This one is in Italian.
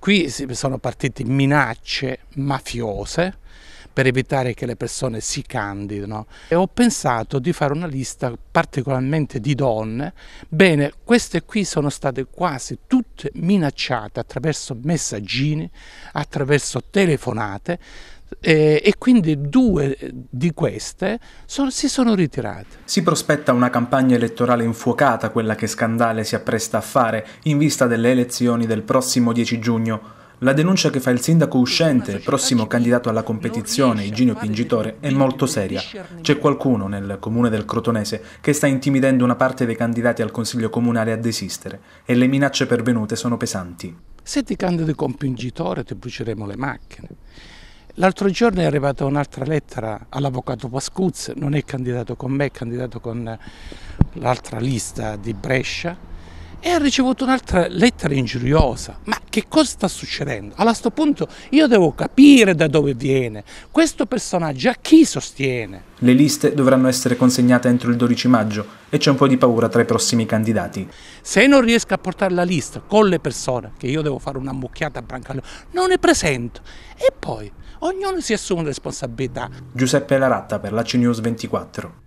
Qui sono partite minacce mafiose per evitare che le persone si candidino e ho pensato di fare una lista particolarmente di donne. Bene, queste qui sono state quasi tutte minacciate attraverso messaggini, attraverso telefonate, e, eh, e quindi due di queste sono, si sono ritirate. Si prospetta una campagna elettorale infuocata, quella che Scandale si appresta a fare, in vista delle elezioni del prossimo 10 giugno. La denuncia che fa il sindaco uscente, prossimo candidato alla competizione, Iginio Pingitore, è molto seria. C'è qualcuno nel comune del Crotonese che sta intimidendo una parte dei candidati al consiglio comunale a desistere e le minacce pervenute sono pesanti. Se ti candidi con Pingitore ti bruceremo le macchine. L'altro giorno è arrivata un'altra lettera all'avvocato Pascuz, non è candidato con me, è candidato con eh, l'altra lista di Brescia, e ha ricevuto un'altra lettera ingiuriosa. Ma che cosa sta succedendo? a questo punto io devo capire da dove viene questo personaggio, a chi sostiene. Le liste dovranno essere consegnate entro il 12 maggio e c'è un po' di paura tra i prossimi candidati. Se non riesco a portare la lista con le persone, che io devo fare una mucchiata a Brancaleone, non ne presento. E poi ognuno si assume responsabilità. Giuseppe Laratta per la CNews 24.